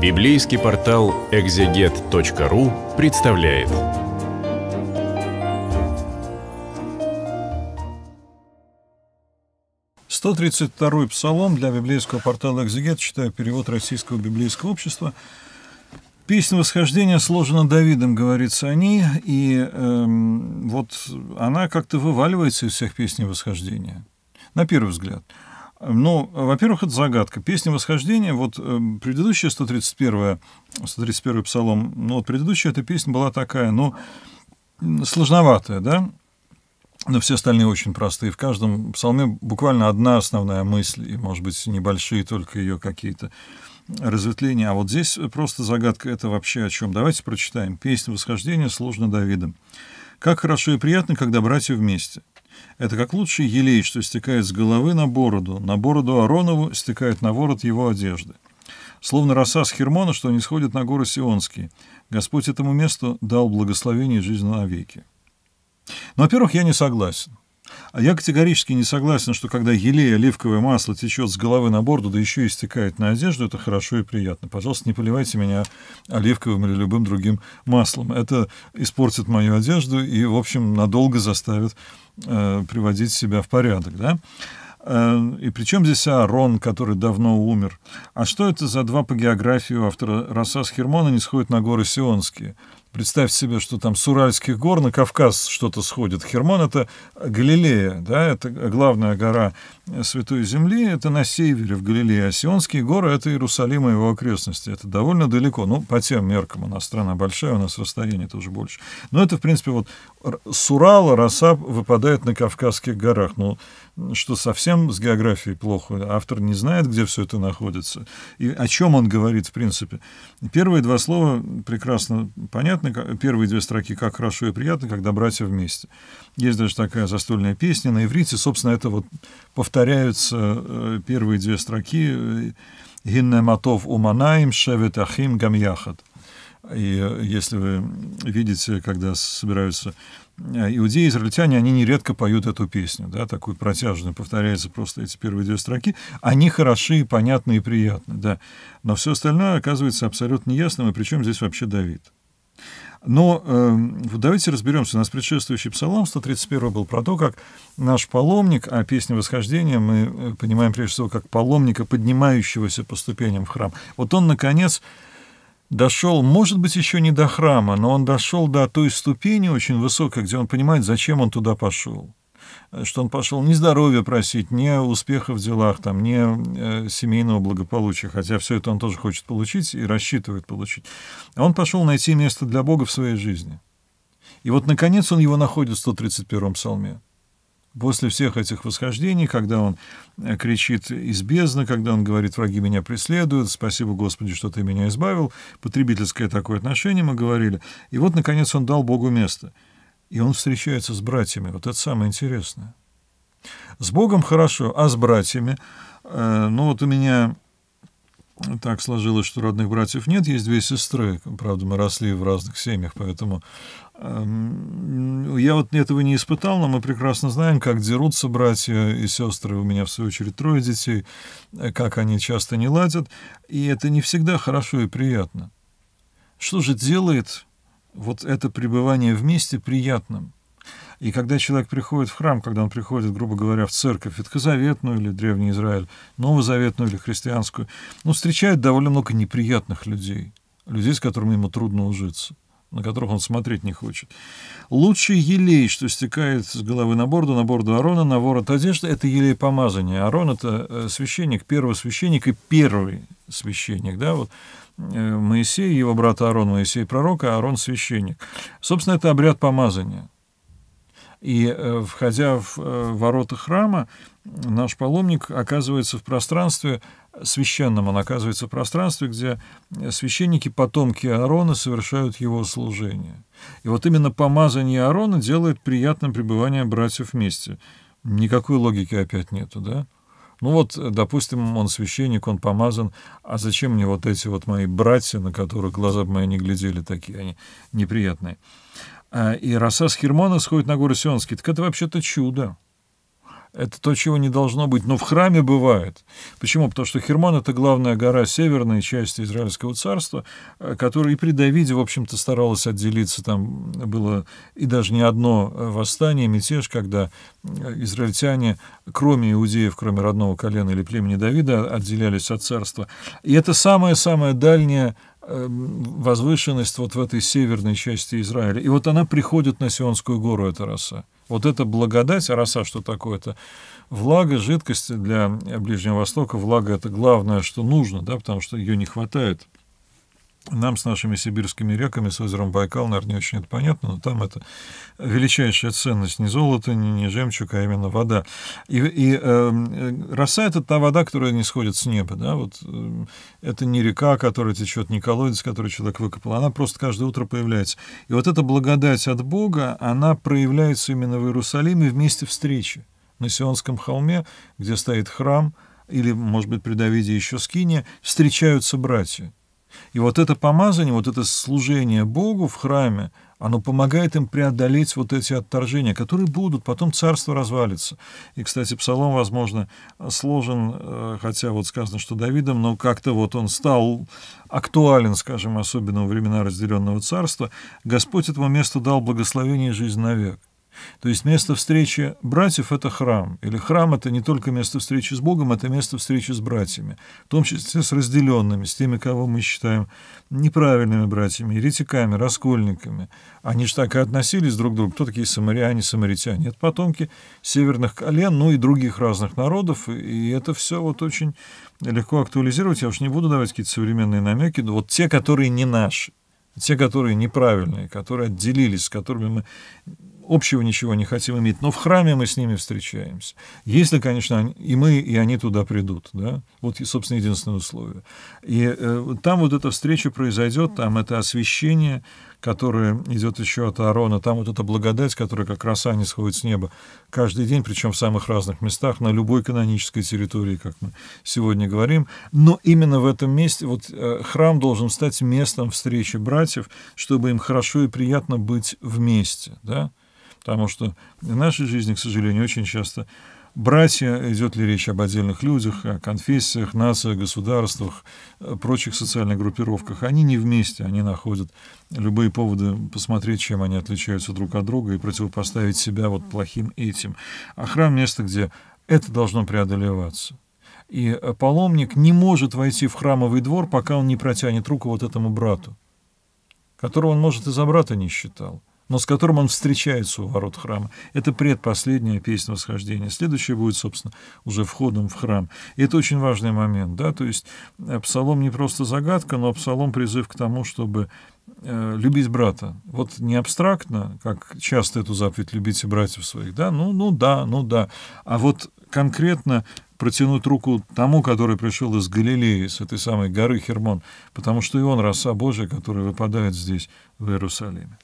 Библейский портал экзегет.ру представляет. Сто тридцать второй псалом для библейского портала «Экзегет», читаю перевод Российского библейского общества. Песнь восхождения сложена Давидом, говорится о ней, и эм, вот она как-то вываливается из всех песен восхождения, на первый взгляд – ну, во-первых, это загадка. Песня восхождения, вот э, предыдущая 131-я, 131-й псалом, ну, вот предыдущая эта песня была такая, ну, сложноватая, да, но все остальные очень простые. В каждом псалме буквально одна основная мысль, и, может быть, небольшие только ее какие-то разветвления. А вот здесь просто загадка, это вообще о чем. Давайте прочитаем. «Песня восхождения сложно Давидом. Как хорошо и приятно, когда братья вместе». Это как лучший елей, что стекает с головы на бороду, на бороду Аронову стекает на ворот его одежды. Словно роса с Хермона, что не сходит на горы Сионские. Господь этому месту дал благословение жизни навеки. Но, во-первых, я не согласен. А я категорически не согласен, что когда елей, оливковое масло течет с головы на борду, да еще и стекает на одежду, это хорошо и приятно. Пожалуйста, не поливайте меня оливковым или любым другим маслом. Это испортит мою одежду и, в общем, надолго заставит э, приводить себя в порядок. Да? Э, и причем здесь Аарон, который давно умер? А что это за два по географии у автора Расас Хермона не сходит на горы Сионские? Представь себе, что там с Уральских гор на Кавказ что-то сходит. Хермон — это Галилея, да, это главная гора э, Святой Земли, это на севере, в Галилее. А Сионские горы — это Иерусалим и его окрестности. Это довольно далеко, ну, по тем меркам. У нас страна большая, у нас расстояние тоже больше. Но это, в принципе, вот с Урала роса выпадает на Кавказских горах. Ну, что совсем с географией плохо. Автор не знает, где все это находится. И о чем он говорит, в принципе. Первые два слова прекрасно понятны приятно, первые две строки «Как хорошо и приятно, когда братья вместе». Есть даже такая застольная песня на иврите. Собственно, это вот повторяются э, первые две строки э, «Гинне матов уманаим шевет ахим гамьяхат». И э, если вы видите, когда собираются иудеи, израильтяне, они нередко поют эту песню, да, такую протяжную, повторяются просто эти первые две строки. Они хороши, понятны и приятны, да. Но все остальное оказывается абсолютно ясным, и причем здесь вообще Давид. Но э, давайте разберемся. У нас предшествующий псалом 131 был про то, как наш паломник, а песня восхождения мы э, понимаем прежде всего как паломника, поднимающегося по ступеням в храм. Вот он, наконец, дошел, может быть, еще не до храма, но он дошел до той ступени очень высокой, где он понимает, зачем он туда пошел. Э, что он пошел не здоровья просить, не успеха в делах, там, не э, семейного благополучия, хотя все это он тоже хочет получить и рассчитывает получить. А он пошел найти место для Бога в своей жизни. И вот, наконец, он его находит в 131-м псалме. После всех этих восхождений, когда он э, кричит из бездны, когда он говорит «враги меня преследуют», «спасибо Господи, что ты меня избавил», потребительское такое отношение мы говорили, и вот, наконец, он дал Богу место – и он встречается с братьями. Вот это самое интересное. С Богом хорошо, а с братьями? Э, ну вот у меня так сложилось, что родных братьев нет, есть две сестры. Правда, мы росли в разных семьях, поэтому э, я вот этого не испытал, но мы прекрасно знаем, как дерутся братья и сестры. У меня, в свою очередь, трое детей, э, как они часто не ладят. И это не всегда хорошо и приятно. Что же делает вот это пребывание вместе приятным. И когда человек приходит в храм, когда он приходит, грубо говоря, в церковь, ветхозаветную или Древний Израиль, новозаветную или христианскую, ну, встречает довольно много неприятных людей, людей, с которыми ему трудно ужиться на которых он смотреть не хочет. Лучший елей, что стекает с головы на борду, на борду Арона, на ворот одежды, это елей помазания. Арон — это э, священник, первый священник и первый священник. Да? Вот э, Моисей, его брат Арон, Моисей — пророк, а Арон — священник. Собственно, это обряд помазания. И, э, входя в э, ворота храма, наш паломник оказывается в пространстве священном, он оказывается в пространстве, где священники, потомки Аарона, совершают его служение. И вот именно помазание Аарона делает приятным пребывание братьев вместе. Никакой логики опять нету, да? Ну вот, допустим, он священник, он помазан, а зачем мне вот эти вот мои братья, на которых глаза мои не глядели, такие они неприятные? А, и роса с Хермона сходит на горы Сионские. Так это вообще-то чудо. Это то, чего не должно быть. Но в храме бывает. Почему? Потому что Хермон — это главная гора северной части Израильского царства, а, которая и при Давиде, в общем-то, старалась отделиться. Там было и даже не одно э, восстание, мятеж, когда э, израильтяне, кроме иудеев, кроме родного колена или племени Давида, отделялись от царства. И это самая-самая дальняя Эм, возвышенность вот в этой северной части Израиля. И вот она приходит на Сионскую гору, эта роса. Вот эта благодать, а роса что такое? Это влага, жидкость для Ближнего Востока. Влага – это главное, что нужно, да, потому что ее не хватает – нам с нашими сибирскими реками, с озером Байкал, наверное, не очень это понятно, но там это величайшая ценность не золото, не, не жемчуг, а именно вода. И, и эм, э, роса — это та вода, которая не сходит с неба. Да? Вот, э, это не река, которая течет, не колодец, который человек выкопал. Она просто каждое утро появляется. И вот эта благодать от Бога, она проявляется именно в Иерусалиме в месте встречи. На Сионском холме, где стоит храм, или, может быть, при Давиде еще скиния, встречаются братья. И вот это помазание, вот это служение Богу в храме, оно помогает им преодолеть вот эти отторжения, которые будут, потом царство развалится. И, кстати, псалом, возможно, сложен, э, хотя вот сказано, что Давидом, но как-то вот он стал актуален, скажем, особенно во времена разделенного царства. Господь этому месту дал благословение и жизнь навек. То есть место встречи братьев — это храм. Или храм — это не только место встречи с Богом, это место встречи с братьями, в том числе с разделенными, с теми, кого мы считаем неправильными братьями, еретиками, раскольниками. Они же так и относились друг к другу. Кто такие самаряне, самаритяне? Это потомки северных колен, ну и других разных народов. И это все вот очень легко актуализировать. Я уж не буду давать какие-то современные намеки. но Вот те, которые не наши те, которые неправильные, которые отделились, с которыми мы общего ничего не хотим иметь, но в храме мы с ними встречаемся. Если, конечно, и мы, и они туда придут, да, вот, собственно, единственное условие. И э, там вот эта встреча произойдет, там это освящение, которое идет еще от Аарона, там вот эта благодать, которая как роса не сходит с неба каждый день, причем в самых разных местах, на любой канонической территории, как мы сегодня говорим. Но именно в этом месте вот э, храм должен стать местом встречи братьев, чтобы им хорошо и приятно быть вместе. Да? Потому что в нашей жизни, к сожалению, очень часто братья, идет ли речь об отдельных людях, о конфессиях, нациях, государствах, э, прочих социальных группировках, они не вместе, они находят любые поводы посмотреть, чем они отличаются друг от друга и противопоставить себя вот плохим этим. А храм – место, где это должно преодолеваться. И э, паломник не может войти в храмовый двор, пока он не протянет руку вот этому брату, которого он, может, и за брата не считал но с которым он встречается у ворот храма. Это предпоследняя песня восхождения. Следующая будет, собственно, уже входом в храм. И это очень важный момент, да, то есть э, псалом не просто загадка, но псалом призыв к тому, чтобы э, любить брата. Вот не абстрактно, как часто эту заповедь «любите братьев своих», да, ну, ну да, ну да, а вот конкретно протянуть руку тому, который пришел из Галилеи, с этой самой горы Хермон, потому что и он роса Божия, которая выпадает здесь, в Иерусалиме.